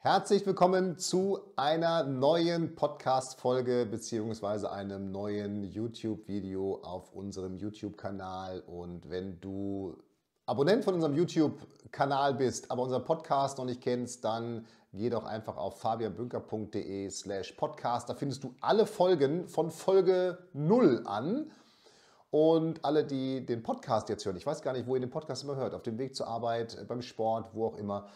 Herzlich willkommen zu einer neuen Podcast-Folge beziehungsweise einem neuen YouTube-Video auf unserem YouTube-Kanal. Und wenn du Abonnent von unserem YouTube-Kanal bist, aber unseren Podcast noch nicht kennst, dann geh doch einfach auf fabianbünker.de slash podcast. Da findest du alle Folgen von Folge 0 an. Und alle, die den Podcast jetzt hören, ich weiß gar nicht, wo ihr den Podcast immer hört, auf dem Weg zur Arbeit, beim Sport, wo auch immer,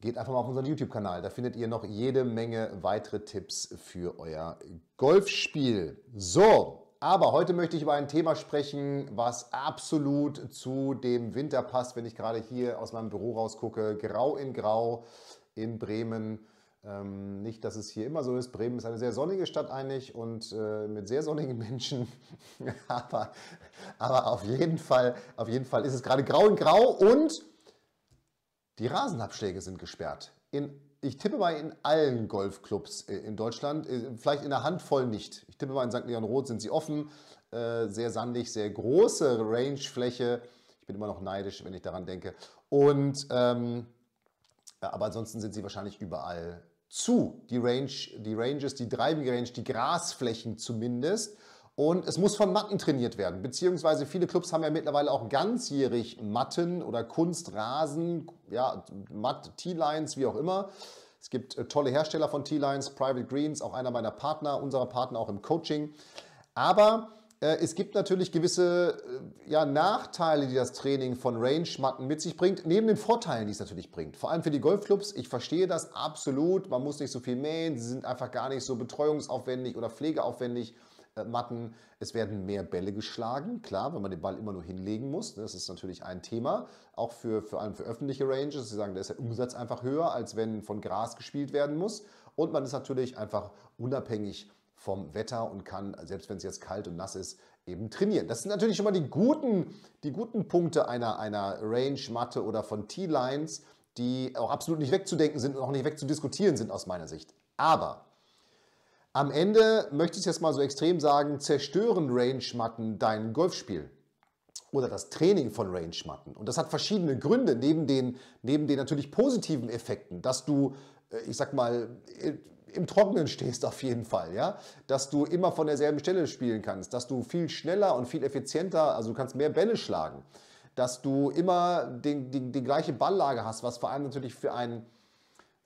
Geht einfach mal auf unseren YouTube-Kanal, da findet ihr noch jede Menge weitere Tipps für euer Golfspiel. So, aber heute möchte ich über ein Thema sprechen, was absolut zu dem Winter passt, wenn ich gerade hier aus meinem Büro rausgucke. Grau in Grau in Bremen. Ähm, nicht, dass es hier immer so ist. Bremen ist eine sehr sonnige Stadt eigentlich und äh, mit sehr sonnigen Menschen. aber, aber auf jeden Fall, auf jeden Fall ist es gerade grau in grau und die Rasenabschläge sind gesperrt. In, ich tippe mal in allen Golfclubs äh, in Deutschland, äh, vielleicht in einer Handvoll nicht. Ich tippe mal in St. Leon Roth sind sie offen, äh, sehr sandig, sehr große Rangefläche. Ich bin immer noch neidisch, wenn ich daran denke. Und ähm, aber ansonsten sind sie wahrscheinlich überall zu. Die Range, die Ranges, die dreibige Range, die Grasflächen zumindest. Und es muss von Matten trainiert werden, beziehungsweise viele Clubs haben ja mittlerweile auch ganzjährig Matten oder Kunstrasen, ja, Matt, T-Lines, wie auch immer. Es gibt äh, tolle Hersteller von T-Lines, Private Greens, auch einer meiner Partner, unserer Partner auch im Coaching. Aber äh, es gibt natürlich gewisse äh, ja, Nachteile, die das Training von Range-Matten mit sich bringt, neben den Vorteilen, die es natürlich bringt. Vor allem für die Golfclubs, ich verstehe das absolut, man muss nicht so viel mähen, sie sind einfach gar nicht so betreuungsaufwendig oder pflegeaufwendig. Matten. Es werden mehr Bälle geschlagen, klar, wenn man den Ball immer nur hinlegen muss. Ne? Das ist natürlich ein Thema, auch für vor allem für öffentliche Ranges. Sie sagen, da ist der Umsatz einfach höher, als wenn von Gras gespielt werden muss. Und man ist natürlich einfach unabhängig vom Wetter und kann, selbst wenn es jetzt kalt und nass ist, eben trainieren. Das sind natürlich schon mal die guten, die guten Punkte einer, einer Range-Matte oder von T-Lines, die auch absolut nicht wegzudenken sind und auch nicht wegzudiskutieren sind aus meiner Sicht. Aber am Ende möchte ich es jetzt mal so extrem sagen, zerstören Range-Matten dein Golfspiel oder das Training von Range-Matten. Und das hat verschiedene Gründe, neben den, neben den natürlich positiven Effekten, dass du, äh, ich sag mal, äh, im Trockenen stehst auf jeden Fall, ja, dass du immer von derselben Stelle spielen kannst, dass du viel schneller und viel effizienter, also du kannst mehr Bälle schlagen, dass du immer den, den, die gleiche Balllage hast, was vor allem natürlich für ein,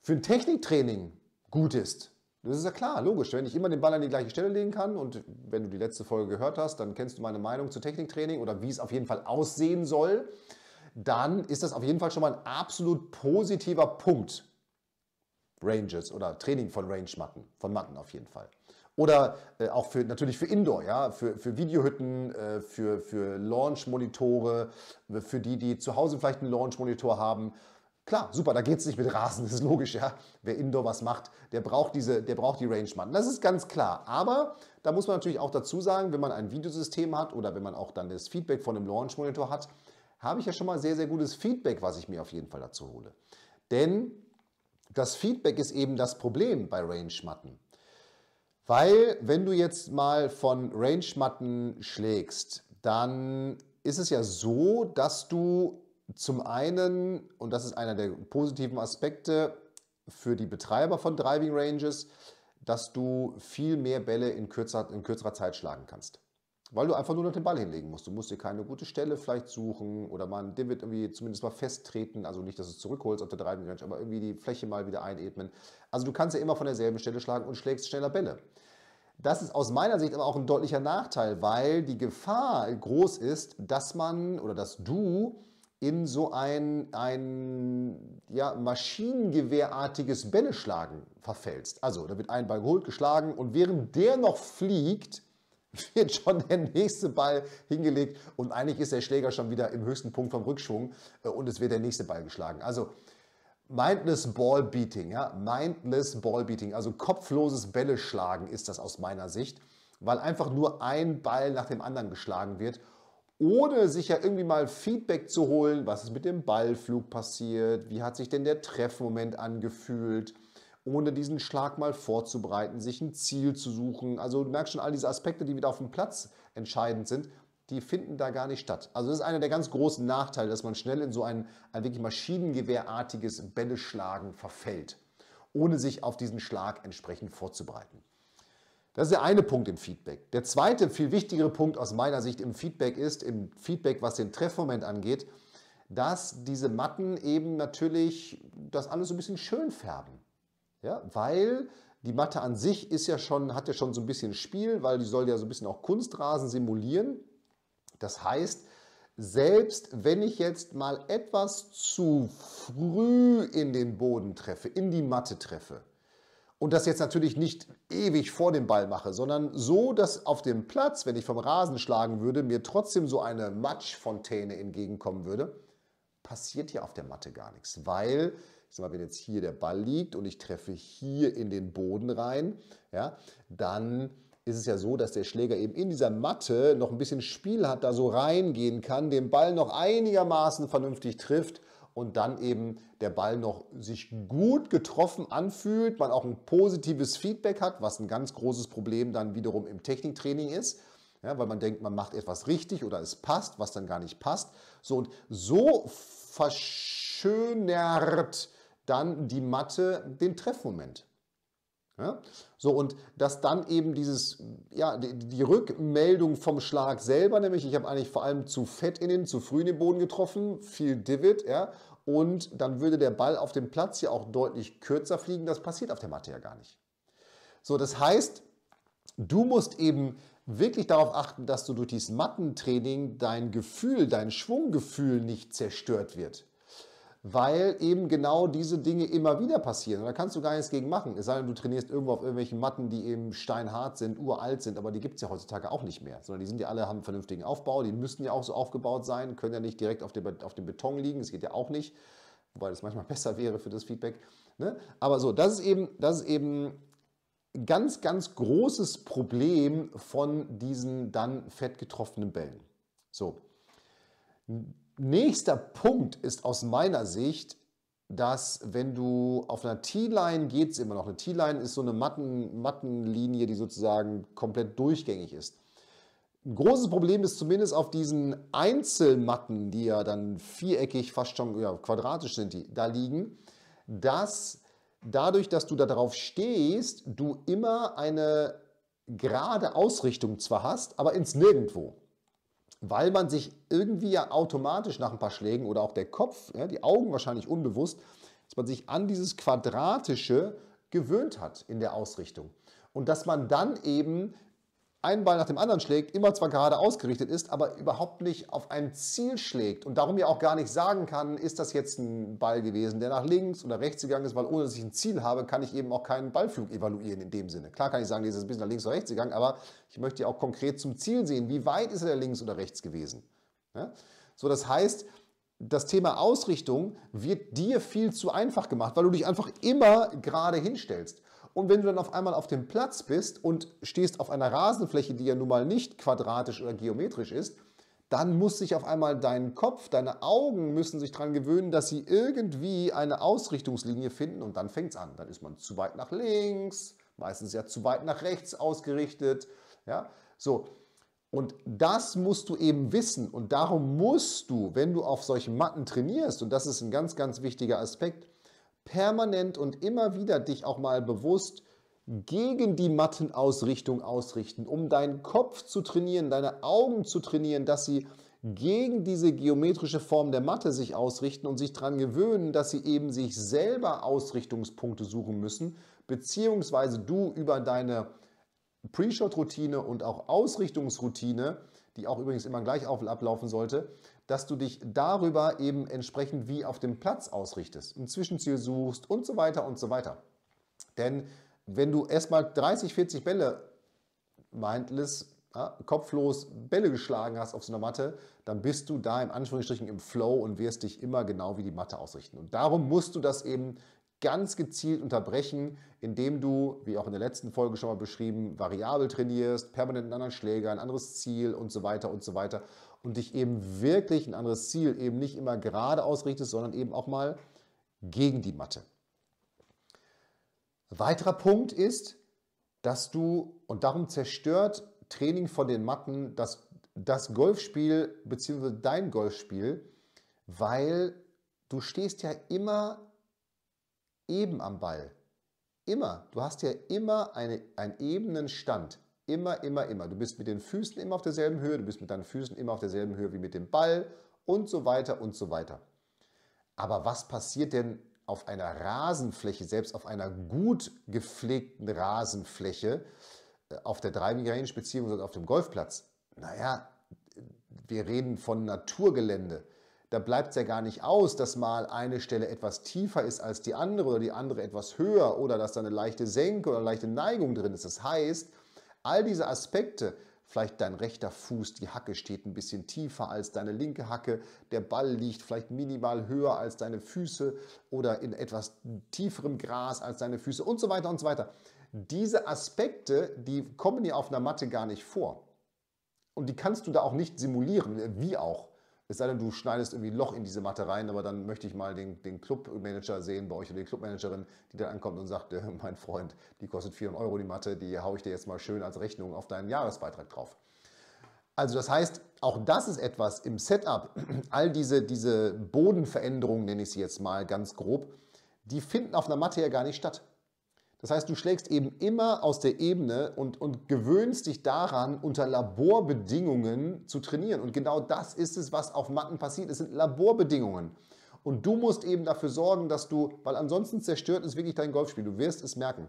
für ein Techniktraining gut ist. Das ist ja klar, logisch. Wenn ich immer den Ball an die gleiche Stelle legen kann und wenn du die letzte Folge gehört hast, dann kennst du meine Meinung zu Techniktraining oder wie es auf jeden Fall aussehen soll, dann ist das auf jeden Fall schon mal ein absolut positiver Punkt. Ranges oder Training von Range-Matten, von Matten auf jeden Fall. Oder äh, auch für, natürlich für Indoor, ja, für, für Videohütten, äh, für, für Launch-Monitore, für die, die zu Hause vielleicht einen Launch-Monitor haben Klar, super, da geht es nicht mit Rasen, das ist logisch, ja. Wer Indoor was macht, der braucht, diese, der braucht die Range-Matten. Das ist ganz klar. Aber da muss man natürlich auch dazu sagen, wenn man ein Videosystem hat oder wenn man auch dann das Feedback von dem Launch-Monitor hat, habe ich ja schon mal sehr, sehr gutes Feedback, was ich mir auf jeden Fall dazu hole. Denn das Feedback ist eben das Problem bei Range-Matten. Weil, wenn du jetzt mal von Range-Matten schlägst, dann ist es ja so, dass du zum einen, und das ist einer der positiven Aspekte für die Betreiber von Driving Ranges, dass du viel mehr Bälle in, kürzer, in kürzerer Zeit schlagen kannst. Weil du einfach nur noch den Ball hinlegen musst. Du musst dir keine gute Stelle vielleicht suchen oder mal einen Divot irgendwie zumindest mal festtreten. Also nicht, dass du es zurückholst auf der Driving Range, aber irgendwie die Fläche mal wieder einebnen. Also du kannst ja immer von derselben Stelle schlagen und schlägst schneller Bälle. Das ist aus meiner Sicht aber auch ein deutlicher Nachteil, weil die Gefahr groß ist, dass man oder dass du in so ein, ein ja, maschinengewehrartiges Bälleschlagen verfällst. Also, da wird ein Ball geholt, geschlagen und während der noch fliegt, wird schon der nächste Ball hingelegt und eigentlich ist der Schläger schon wieder im höchsten Punkt vom Rückschwung äh, und es wird der nächste Ball geschlagen. Also Mindless Ball Beating, ja, Mindless Ball Beating, also kopfloses Bälle schlagen ist das aus meiner Sicht, weil einfach nur ein Ball nach dem anderen geschlagen wird ohne sich ja irgendwie mal Feedback zu holen, was ist mit dem Ballflug passiert, wie hat sich denn der Treffmoment angefühlt, ohne diesen Schlag mal vorzubereiten, sich ein Ziel zu suchen. Also du merkst schon, all diese Aspekte, die wieder auf dem Platz entscheidend sind, die finden da gar nicht statt. Also das ist einer der ganz großen Nachteile, dass man schnell in so ein, ein wirklich maschinengewehrartiges Bälle schlagen verfällt, ohne sich auf diesen Schlag entsprechend vorzubereiten. Das ist der eine Punkt im Feedback. Der zweite, viel wichtigere Punkt aus meiner Sicht im Feedback ist, im Feedback, was den Treffmoment angeht, dass diese Matten eben natürlich das alles so ein bisschen schön färben. Ja, weil die Matte an sich ist ja schon, hat ja schon so ein bisschen Spiel, weil die soll ja so ein bisschen auch Kunstrasen simulieren. Das heißt, selbst wenn ich jetzt mal etwas zu früh in den Boden treffe, in die Matte treffe, und das jetzt natürlich nicht ewig vor dem Ball mache, sondern so, dass auf dem Platz, wenn ich vom Rasen schlagen würde, mir trotzdem so eine Matschfontäne entgegenkommen würde, passiert ja auf der Matte gar nichts, weil ich sag mal, wenn jetzt hier der Ball liegt und ich treffe hier in den Boden rein, ja, dann ist es ja so, dass der Schläger eben in dieser Matte noch ein bisschen Spiel hat, da so reingehen kann, den Ball noch einigermaßen vernünftig trifft und dann eben der Ball noch sich gut getroffen anfühlt, man auch ein positives Feedback hat, was ein ganz großes Problem dann wiederum im Techniktraining ist. Ja, weil man denkt, man macht etwas richtig oder es passt, was dann gar nicht passt. So und so verschönert dann die Matte den Treffmoment. Ja? So, und dass dann eben dieses, ja, die, die, Rückmeldung vom Schlag selber, nämlich ich habe eigentlich vor allem zu fett innen, zu früh in den Boden getroffen, viel Divid, ja, und dann würde der Ball auf dem Platz ja auch deutlich kürzer fliegen. Das passiert auf der Matte ja gar nicht. So, das heißt, du musst eben wirklich darauf achten, dass du durch dieses Mattentraining dein Gefühl, dein Schwunggefühl nicht zerstört wird weil eben genau diese Dinge immer wieder passieren. Und da kannst du gar nichts gegen machen. Es sei denn, du trainierst irgendwo auf irgendwelchen Matten, die eben steinhart sind, uralt sind, aber die gibt es ja heutzutage auch nicht mehr. Sondern die sind ja alle, haben einen vernünftigen Aufbau, die müssten ja auch so aufgebaut sein, können ja nicht direkt auf dem, auf dem Beton liegen, das geht ja auch nicht. Wobei das manchmal besser wäre für das Feedback. Ne? Aber so, das ist eben, das ist eben ganz, ganz großes Problem von diesen dann fettgetroffenen Bällen. So nächster Punkt ist aus meiner Sicht, dass wenn du auf einer T-Line geht es immer noch. Eine T-Line ist so eine Matten, Mattenlinie, die sozusagen komplett durchgängig ist. Ein großes Problem ist zumindest auf diesen Einzelmatten, die ja dann viereckig, fast schon ja, quadratisch sind, die da liegen, dass dadurch, dass du da drauf stehst, du immer eine gerade Ausrichtung zwar hast, aber ins Nirgendwo weil man sich irgendwie ja automatisch nach ein paar Schlägen oder auch der Kopf, ja, die Augen wahrscheinlich unbewusst, dass man sich an dieses Quadratische gewöhnt hat in der Ausrichtung. Und dass man dann eben einen Ball nach dem anderen schlägt, immer zwar gerade ausgerichtet ist, aber überhaupt nicht auf ein Ziel schlägt und darum ja auch gar nicht sagen kann, ist das jetzt ein Ball gewesen, der nach links oder rechts gegangen ist, weil ohne dass ich ein Ziel habe, kann ich eben auch keinen Ballflug evaluieren in dem Sinne. Klar kann ich sagen, der ist ein bisschen nach links oder rechts gegangen, aber ich möchte ja auch konkret zum Ziel sehen, wie weit ist er links oder rechts gewesen. Ja? So, das heißt, das Thema Ausrichtung wird dir viel zu einfach gemacht, weil du dich einfach immer gerade hinstellst. Und wenn du dann auf einmal auf dem Platz bist und stehst auf einer Rasenfläche, die ja nun mal nicht quadratisch oder geometrisch ist, dann muss sich auf einmal dein Kopf, deine Augen müssen sich daran gewöhnen, dass sie irgendwie eine Ausrichtungslinie finden und dann fängt es an. Dann ist man zu weit nach links, meistens ja zu weit nach rechts ausgerichtet. Ja, so. Und das musst du eben wissen und darum musst du, wenn du auf solchen Matten trainierst, und das ist ein ganz, ganz wichtiger Aspekt, permanent und immer wieder dich auch mal bewusst gegen die Mattenausrichtung ausrichten, um deinen Kopf zu trainieren, deine Augen zu trainieren, dass sie gegen diese geometrische Form der Matte sich ausrichten und sich daran gewöhnen, dass sie eben sich selber Ausrichtungspunkte suchen müssen, beziehungsweise du über deine Pre-Shot-Routine und auch Ausrichtungsroutine die auch übrigens immer gleich ablaufen sollte, dass du dich darüber eben entsprechend wie auf dem Platz ausrichtest, ein Zwischenziel suchst und so weiter und so weiter. Denn wenn du erstmal 30, 40 Bälle mindless, ja, kopflos Bälle geschlagen hast auf so einer Matte, dann bist du da im Anführungsstrichen im Flow und wirst dich immer genau wie die Matte ausrichten. Und darum musst du das eben ganz gezielt unterbrechen, indem du, wie auch in der letzten Folge schon mal beschrieben, variabel trainierst, permanent einen anderen Schläger, ein anderes Ziel und so weiter und so weiter und dich eben wirklich ein anderes Ziel eben nicht immer gerade ausrichtest, sondern eben auch mal gegen die Matte. Weiterer Punkt ist, dass du, und darum zerstört Training von den Matten das, das Golfspiel bzw. dein Golfspiel, weil du stehst ja immer eben am Ball. Immer. Du hast ja immer eine, einen ebenen Stand. Immer, immer, immer. Du bist mit den Füßen immer auf derselben Höhe, du bist mit deinen Füßen immer auf derselben Höhe wie mit dem Ball und so weiter und so weiter. Aber was passiert denn auf einer Rasenfläche, selbst auf einer gut gepflegten Rasenfläche, äh, auf der Driving Range beziehungsweise auf dem Golfplatz? Naja, wir reden von Naturgelände da bleibt es ja gar nicht aus, dass mal eine Stelle etwas tiefer ist als die andere oder die andere etwas höher oder dass da eine leichte Senke oder eine leichte Neigung drin ist. Das heißt, all diese Aspekte, vielleicht dein rechter Fuß, die Hacke steht ein bisschen tiefer als deine linke Hacke, der Ball liegt vielleicht minimal höher als deine Füße oder in etwas tieferem Gras als deine Füße und so weiter und so weiter. Diese Aspekte, die kommen dir auf einer Matte gar nicht vor. Und die kannst du da auch nicht simulieren, wie auch. Es sei denn, du schneidest irgendwie ein Loch in diese Matte rein, aber dann möchte ich mal den, den Clubmanager sehen bei euch oder die Clubmanagerin, die dann ankommt und sagt, äh, mein Freund, die kostet 400 Euro die Matte, die haue ich dir jetzt mal schön als Rechnung auf deinen Jahresbeitrag drauf. Also das heißt, auch das ist etwas im Setup, all diese, diese Bodenveränderungen, nenne ich sie jetzt mal ganz grob, die finden auf einer Matte ja gar nicht statt. Das heißt, du schlägst eben immer aus der Ebene und, und gewöhnst dich daran, unter Laborbedingungen zu trainieren. Und genau das ist es, was auf Matten passiert. Es sind Laborbedingungen. Und du musst eben dafür sorgen, dass du, weil ansonsten zerstört es wirklich dein Golfspiel. Du wirst es merken.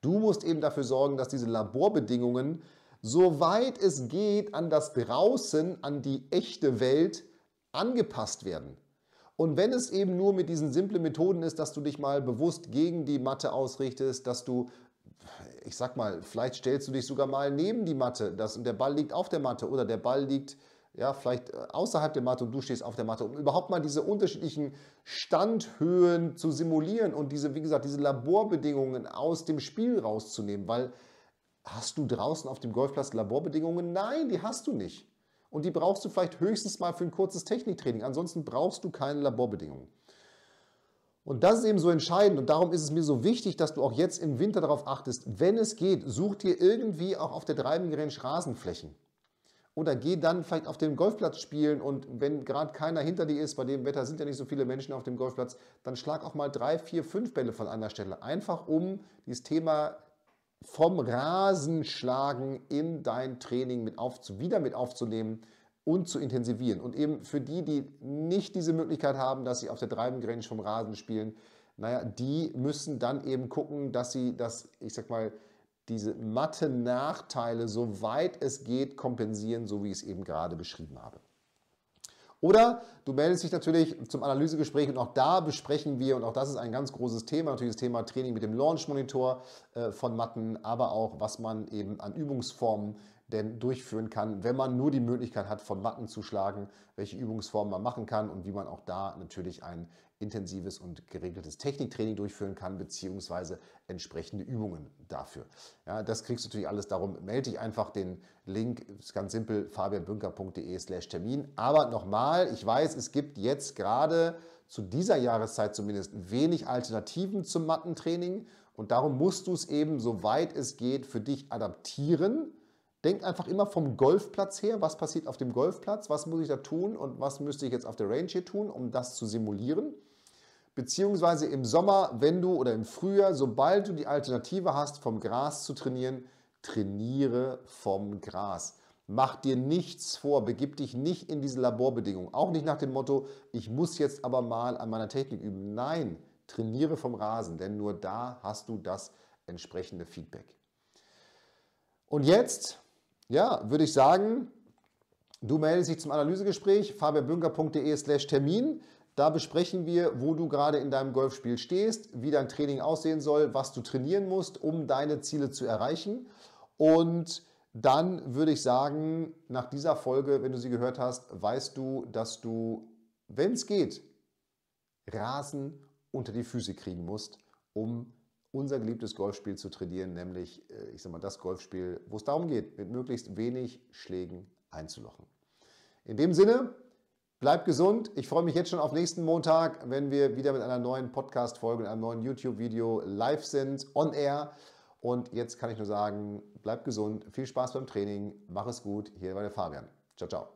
Du musst eben dafür sorgen, dass diese Laborbedingungen, soweit es geht, an das Draußen, an die echte Welt angepasst werden. Und wenn es eben nur mit diesen simplen Methoden ist, dass du dich mal bewusst gegen die Matte ausrichtest, dass du ich sag mal, vielleicht stellst du dich sogar mal neben die Matte, das, und der Ball liegt auf der Matte oder der Ball liegt ja, vielleicht äh, außerhalb der Matte und du stehst auf der Matte, um überhaupt mal diese unterschiedlichen Standhöhen zu simulieren und diese, wie gesagt, diese Laborbedingungen aus dem Spiel rauszunehmen, weil hast du draußen auf dem Golfplatz Laborbedingungen? Nein, die hast du nicht. Und die brauchst du vielleicht höchstens mal für ein kurzes Techniktraining. Ansonsten brauchst du keine Laborbedingungen. Und das ist eben so entscheidend und darum ist es mir so wichtig, dass du auch jetzt im Winter darauf achtest, wenn es geht, such dir irgendwie auch auf der dreibeinigen Straßenflächen. Oder geh dann vielleicht auf dem Golfplatz spielen und wenn gerade keiner hinter dir ist, bei dem Wetter sind ja nicht so viele Menschen auf dem Golfplatz, dann schlag auch mal drei, vier, fünf Bälle von einer Stelle. Einfach um dieses Thema vom Rasenschlagen in dein Training mit auf, wieder mit aufzunehmen und zu intensivieren. Und eben für die, die nicht diese Möglichkeit haben, dass sie auf der Treibengrange vom Rasen spielen, naja, die müssen dann eben gucken, dass sie das, ich sag mal, diese Mathe-Nachteile, soweit es geht, kompensieren, so wie ich es eben gerade beschrieben habe. Oder du meldest dich natürlich zum Analysegespräch und auch da besprechen wir, und auch das ist ein ganz großes Thema, natürlich das Thema Training mit dem Launch-Monitor äh, von Matten, aber auch, was man eben an Übungsformen denn durchführen kann, wenn man nur die Möglichkeit hat, von Matten zu schlagen, welche Übungsformen man machen kann und wie man auch da natürlich einen intensives und geregeltes Techniktraining durchführen kann, beziehungsweise entsprechende Übungen dafür. Ja, das kriegst du natürlich alles darum. Melde dich einfach den Link, ist ganz simpel, fabianbünker.de slash Termin. Aber nochmal, ich weiß, es gibt jetzt gerade zu dieser Jahreszeit zumindest wenig Alternativen zum Mattentraining und darum musst du es eben, soweit es geht, für dich adaptieren. Denk einfach immer vom Golfplatz her, was passiert auf dem Golfplatz, was muss ich da tun und was müsste ich jetzt auf der Range hier tun, um das zu simulieren beziehungsweise im Sommer, wenn du oder im Frühjahr, sobald du die Alternative hast, vom Gras zu trainieren, trainiere vom Gras. Mach dir nichts vor, begib dich nicht in diese Laborbedingungen. Auch nicht nach dem Motto, ich muss jetzt aber mal an meiner Technik üben. Nein, trainiere vom Rasen, denn nur da hast du das entsprechende Feedback. Und jetzt, ja, würde ich sagen, du meldest dich zum Analysegespräch, fabianbünker.de slash Termin. Da besprechen wir, wo du gerade in deinem Golfspiel stehst, wie dein Training aussehen soll, was du trainieren musst, um deine Ziele zu erreichen. Und dann würde ich sagen, nach dieser Folge, wenn du sie gehört hast, weißt du, dass du, wenn es geht, Rasen unter die Füße kriegen musst, um unser geliebtes Golfspiel zu trainieren, nämlich, äh, ich sag mal, das Golfspiel, wo es darum geht, mit möglichst wenig Schlägen einzulochen. In dem Sinne, Bleibt gesund. Ich freue mich jetzt schon auf nächsten Montag, wenn wir wieder mit einer neuen Podcast-Folge, einem neuen YouTube-Video live sind, on air. Und jetzt kann ich nur sagen, bleibt gesund, viel Spaß beim Training, mach es gut. Hier war der Fabian. Ciao, ciao.